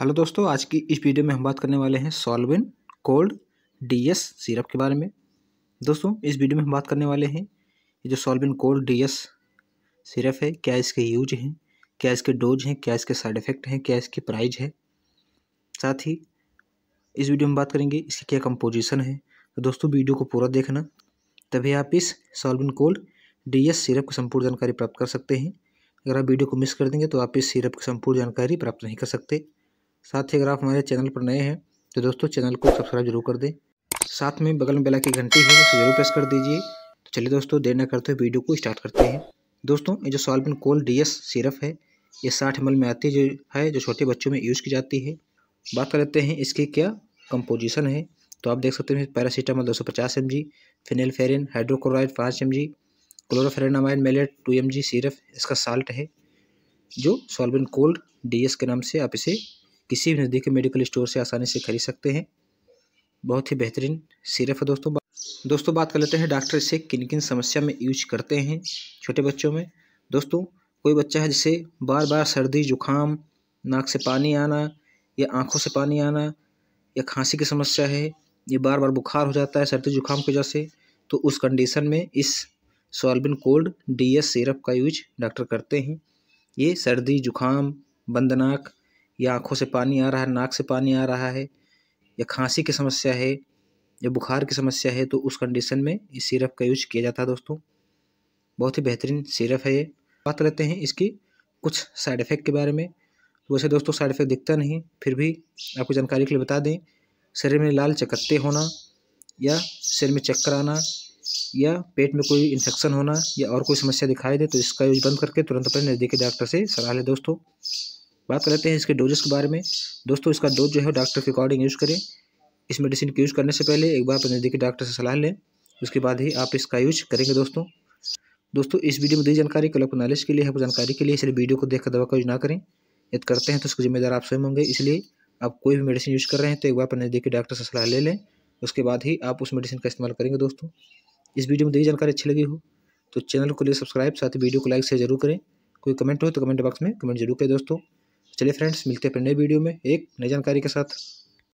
hello दोस्तों आज की इस वीडियो में हम बात करने वाले हैं सॉल्वेन कोल्ड डीएस सिरप के बारे में दोस्तों इस वीडियो में हम बात करने वाले हैं ये जो सॉल्विन कोल्ड डीएस सिरप है क्या इसके यूज हैं क्या इसके डोज हैं क्या इसके साइड इफ़ेक्ट हैं क्या इसकी प्राइज है साथ ही इस वीडियो में बात करेंगे इसकी क्या कंपोजिशन है तो दोस्तों वीडियो को पूरा देखना तभी आप इस सॉल्विन कोल्ड डी सिरप की संपूर्ण जानकारी प्राप्त कर सकते हैं अगर आप वीडियो को मिस कर देंगे तो आप इस सिरप की संपूर्ण जानकारी प्राप्त नहीं कर सकते साथ ही अगर आप हमारे चैनल पर नए हैं तो दोस्तों चैनल को सब्सक्राइब जरूर कर दें साथ में बगल में बेला की घंटी है उसे जरूर प्रेस कर दीजिए तो चलिए दोस्तों देर न करते हुए वीडियो को स्टार्ट करते हैं दोस्तों ये जो सॉल्बिन कोल डी सिरप है ये साठ एम में आती जो है जो छोटे बच्चों में यूज़ की जाती है बात कर लेते हैं इसकी क्या कंपोजिशन है तो आप देख सकते हैं पैरासीटामोल दो सौ पचास M G phenylephrine hydrochloride पाँच M G chlorpheniramine maleate two M G syrup इसका साल्ट है जो सॉल्बिन कोल्ड डी के नाम से आप इसे किसी भी नज़दीकी मेडिकल स्टोर से आसानी से खरीद सकते हैं बहुत ही बेहतरीन सिरप है दोस्तों दोस्तों बात कर लेते हैं डॉक्टर इसे किन किन समस्या में यूज करते हैं छोटे बच्चों में दोस्तों कोई बच्चा है जिसे बार बार सर्दी जुकाम नाक से पानी आना या आँखों से पानी आना या खांसी की समस्या है ये बार बार बुखार हो जाता है सर्दी जुकाम की वजह से तो उस कंडीशन में इस Solvin cold D S syrup का यूज डॉक्टर करते हैं ये सर्दी जुकाम बंदनाक या आँखों से पानी आ रहा है नाक से पानी आ रहा है या खांसी की समस्या है या बुखार की समस्या है तो उस कंडीशन में इस सिरप का यूज किया जाता है दोस्तों बहुत ही बेहतरीन सिरप है ये बात लेते हैं इसकी कुछ साइड इफ़ेक्ट के बारे में वैसे दोस्तों साइड इफ़ेक्ट दिखता नहीं फिर भी आपको जानकारी के लिए बता दें शरीर में लाल चकत्ते होना या शरीर में चक्कर आना या पेट में कोई इन्फेक्शन होना या और कोई समस्या दिखाई दे तो इसका यूज बंद करके तुरंत अपने नज़दीकी डॉक्टर से सलाह लें दोस्तों बात कर लेते हैं इसके डोजेस के बारे में दोस्तों इसका डोज जो है डॉक्टर के अकॉर्डिंग यूज़ करें इस मेडिसिन को यूज़ करने से पहले एक बार अपने नज़दीकी डॉक्टर से सलाह लें उसके बाद ही आप इसका यूज करेंगे दोस्तों दोस्तों इस वीडियो में दी जानकारी कल को नॉलेज के लिए है जानकारी के लिए इसलिए वीडियो को देखकर दवा का यूज ना करें यदि करते हैं तो उसके जिम्मेदार आप स्वयं होंगे इसलिए आप कोई भी मेडिसिन यूज़ कर रहे हैं तो एक बार अपने नज़दीकी डॉक्टर से सलाह ले लें उसके बाद ही आप उस मेडिसिन का इस्तेमाल करेंगे दोस्तों इस वीडियो में दी जानकारी अच्छी लगी हो तो चैनल को लिए सब्सक्राइब साथ ही वीडियो को लाइक शेयर जरूर करें कोई कमेंट हो तो कमेंट बॉक्स में कमेंट जरूर करें दोस्तों चलिए फ्रेंड्स मिलते हैं अपने नए वीडियो में एक नई जानकारी के साथ